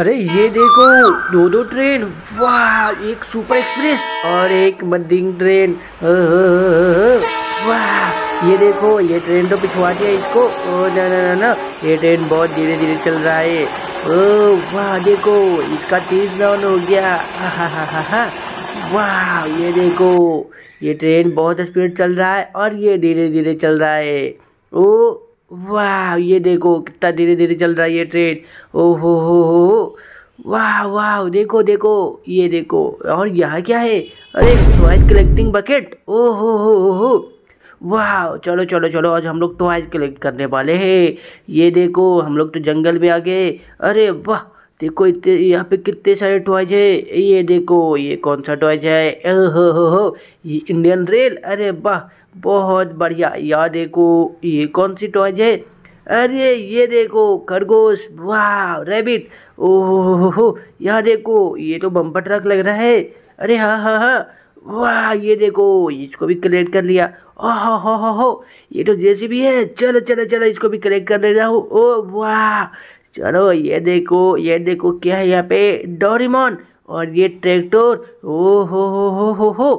अरे ये देखो दो दो ट्रेन वाह एक सुपर एक्सप्रेस और एक मध्यम ट्रेन वाह ये देखो ये ट्रेन तो पिछवा दिया इसको ओ ना ना ना ना ये ट्रेन बहुत धीरे धीरे चल रहा है ओ वाह देखो इसका तेज डाउन हो गया वाह ये देखो ये ट्रेन बहुत स्पीड चल रहा है और ये धीरे धीरे चल रहा है ओ वाह ये देखो कितना धीरे धीरे चल रहा है ये ट्रेन ओ हो हो हो वाह वाह देखो देखो ये देखो और यहाँ क्या है अरे टॉयज कलेक्टिंग बकेट ओ हो हो हो वाह चलो चलो चलो आज हम लोग टॉयज कलेक्ट करने वाले हैं ये देखो हम लोग तो जंगल में आ गए अरे वाह देखो इतने यहाँ पे कितने सारे टॉयज है ये देखो ये कौन सा टॉयज है हो हो हो ये इंडियन रेल अरे वाह बहुत बढ़िया यार देखो ये कौन सी टॉयज है अरे ये देखो खरगोश वाह रैबिट ओह हो यहाँ देखो ये तो बम्पर ट्रक लग रहा है अरे हाँ हाँ हाँ वाह ये देखो इसको भी कलेक्ट कर लिया ओह हो हो हो ये तो जैसी भी है चलो चलो चलो इसको भी कलेक्ट कर ले रहा हूँ ओ वाह चलो ये देखो ये देखो क्या है यहाँ पे डोरीमोन और ये ट्रैक्टर ओ हो हो हो हो हो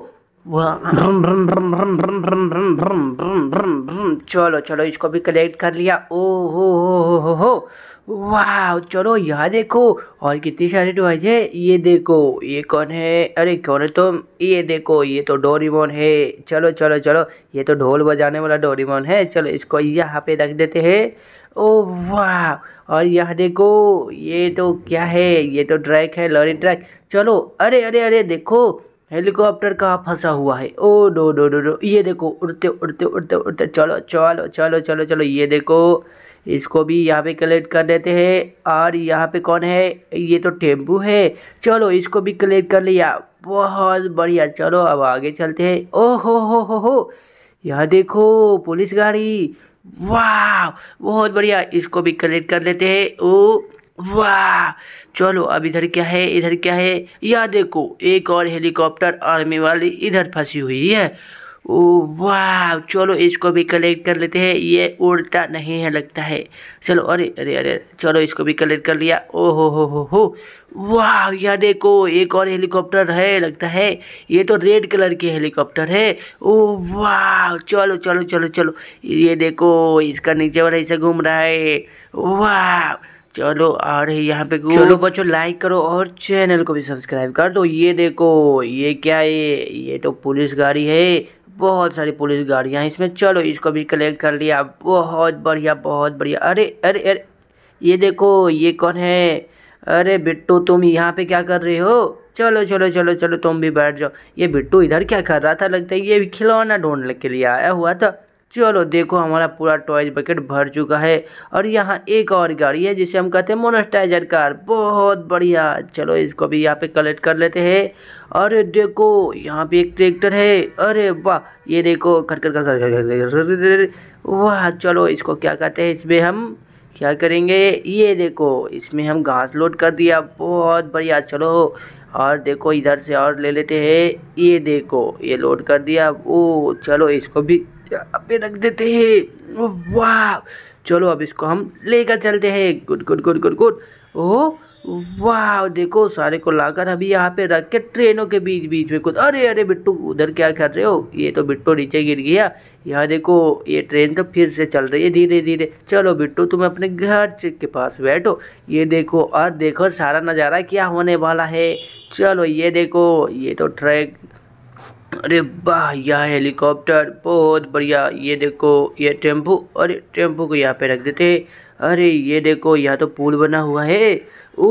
चलो चलो इसको भी कलेक्ट कर लिया ओ हो हो हो हो वाह चलो यहाँ देखो और कितनी सारी टॉयज है ये देखो ये कौन है अरे कौन है तुम तो? ये देखो ये तो डोरीमोन है चलो चलो चलो ये तो ढोल बजाने वाला डोरीमोन है चलो इसको यहाँ पे रख देते हैं ओ वाह और यह देखो ये तो क्या है ये तो ट्रैक है लॉरी ट्रैक चलो अरे अरे अरे देखो हेलीकॉप्टर कहाँ फंसा हुआ है ओ डो डो डो डो ये देखो उड़ते उड़ते उड़ते उड़ते चलो चलो चलो चलो चलो ये देखो इसको भी यहाँ पे कलेक्ट कर देते हैं और यहाँ पे कौन है ये तो टेम्पू है चलो इसको भी कलेक्ट कर लिया बहुत बढ़िया चलो अब आगे चलते हैं ओ हो हो हो हो यहाँ देखो पुलिस गाड़ी वाह बहुत बढ़िया इसको भी कलेक्ट कर लेते हैं ओ वाह चलो अब इधर क्या है इधर क्या है या देखो एक और हेलीकॉप्टर आर्मी वाली इधर फंसी हुई है ओ वाह चलो इसको भी कलेक्ट कर लेते हैं ये उड़ता नहीं है लगता है चलो अरे अरे अरे चलो इसको भी कलेक्ट कर लिया ओ हो हो हो हो वाह यार देखो एक और हेलीकॉप्टर है लगता है ये तो रेड कलर के हेलीकॉप्टर है ओ वाह चलो चलो चलो चलो ये देखो इसका नीचे वाला ऐसे घूम रहा है वाह चलो और यहाँ पे चलो बच्चों लाइक करो और चैनल को भी सब्सक्राइब कर दो ये देखो ये क्या है ये तो पुलिस गाड़ी है बहुत सारी पुलिस गाड़ियाँ हैं इसमें चलो इसको भी कलेक्ट कर लिया बहुत बढ़िया बहुत बढ़िया अरे अरे अरे ये देखो ये कौन है अरे बिट्टू तुम यहाँ पे क्या कर रहे हो चलो चलो चलो चलो तुम भी बैठ जाओ ये बिट्टू इधर क्या कर रहा था लगता है ये खिलौना ढूंढने के लिए आया हुआ था चलो देखो हमारा पूरा टॉयज बकेट भर चुका है और यहाँ एक और गाड़ी है जिसे हम कहते हैं मोनस्टाइजर कार बहुत बढ़िया चलो इसको भी यहाँ पे कलेक्ट कर लेते हैं अरे देखो यहाँ पे एक ट्रैक्टर है अरे वाह ये देखो खट खट वाह चलो इसको क्या कहते हैं इसमें हम क्या करेंगे ये देखो इसमें हम घास लोड कर दिया बहुत बढ़िया चलो और देखो इधर से और ले लेते हैं ये देखो ये लोड कर दिया ओ चलो इसको भी पे रख देते हैं वाह चलो अब इसको हम लेकर चलते हैं good good good good good ओ वाह देखो सारे को लाकर अभी यहाँ पे रख के ट्रेनों के बीच बीच में कुछ अरे अरे बिट्टू उधर क्या कर रहे हो ये तो बिट्टू नीचे गिर गया यहाँ देखो ये ट्रेन तो फिर से चल रही है धीरे धीरे चलो बिट्टू तुम अपने घर के पास बैठो ये देखो और देखो सारा नज़ारा क्या होने वाला है चलो ये देखो ये तो ट्रैक अरे वाह यह हेलीकॉप्टर बहुत बढ़िया ये देखो ये टेम्पू अरे टेम्पू को यहाँ पे रख देते अरे ये देखो यहाँ तो पुल बना हुआ है ओ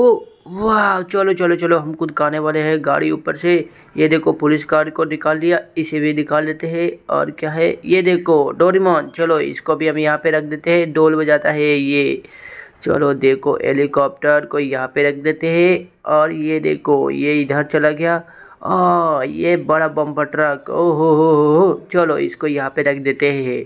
वाह चलो चलो चलो हम खुद खाने वाले हैं गाड़ी ऊपर से ये देखो पुलिस कार को निकाल दिया इसे भी निकाल लेते हैं और क्या है ये देखो डोरीमोन चलो इसको भी हम यहाँ पे रख देते हैं डोल बजाता है ये चलो देखो हेलीकॉप्टर को यहाँ पे रख देते हैं और ये देखो ये इधर चला गया आ, ये बड़ा बम्पर ट्रक ओहो हो हो हो चलो इसको यहाँ पे रख देते हैं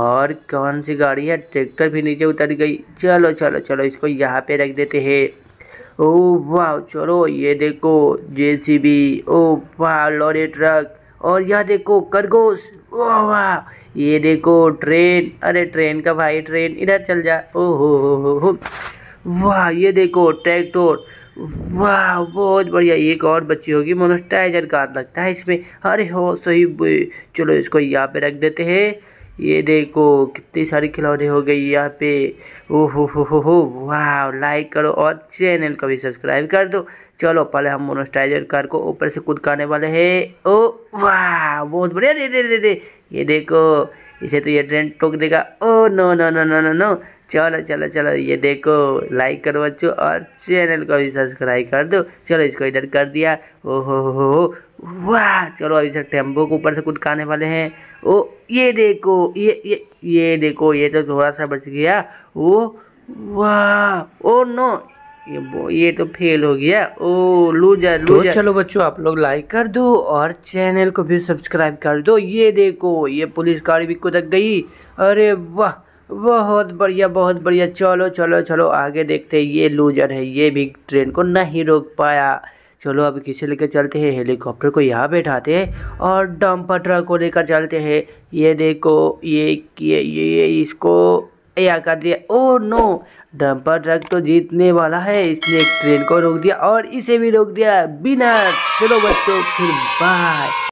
और कौन सी गाड़ी है ट्रैक्टर भी नीचे उतर गई चलो चलो चलो इसको यहाँ पे रख देते हैं ओ वाह चलो ये देखो जेसीबी ओ वाह लॉरी ट्रक और यह देखो खरगोश वाह वाह ये देखो ट्रेन अरे ट्रेन का भाई ट्रेन इधर चल जा ओ हो हो हो वाह ये देखो ट्रैक्टर वाह बहुत बढ़िया एक और बची होगी मोनोस्टाइजर कार लगता है इसमें अरे हो सही चलो इसको यहाँ पे रख देते हैं ये देखो कितनी सारी खिलौने हो गई यहाँ पे ओ हो हो हो हो वाह लाइक करो और चैनल को भी सब्सक्राइब कर दो चलो पहले हम मोनोस्टाइजर कार को ऊपर से कूदकाने वाले हैं ओ वाह बहुत बढ़िया दे दे दे दे ये देखो इसे तो ये ट्रेन टोक देगा oh no no no no no no चलो चलो चलो ये देखो लाइक करो बच्चों और चैनल को भी सब्सक्राइब कर दो चलो इसको इधर कर दिया ओहो हो वाह चलो अभी सर टेम्पो के ऊपर से कुछ खाने वाले हैं ओ ये देखो ये ये ये देखो ये तो थोड़ा सा बच गया ओ वाह ओ नो ये ये तो फेल हो गया ओ लूजर लूजर तो चलो बच्चों आप लोग लाइक कर दो और चैनल को भी सब्सक्राइब कर दो ये देखो ये पुलिस गाड़ी भी कुदक गई अरे वाह बहुत बढ़िया बहुत बढ़िया चलो चलो चलो आगे देखते हैं ये लूजर है ये भी ट्रेन को नहीं रोक पाया चलो अब किसे लेकर चलते हैं हेलीकॉप्टर को यहाँ बैठाते हैं और डंपर ट्रक को लेकर चलते हैं ये देखो ये ये ये इसको या कर दिया ओ नो डंपर ट्रक तो जीतने वाला है इसने ट्रेन को रोक दिया और इसे भी रोक दिया बिना चलो बच्चों फिर बाय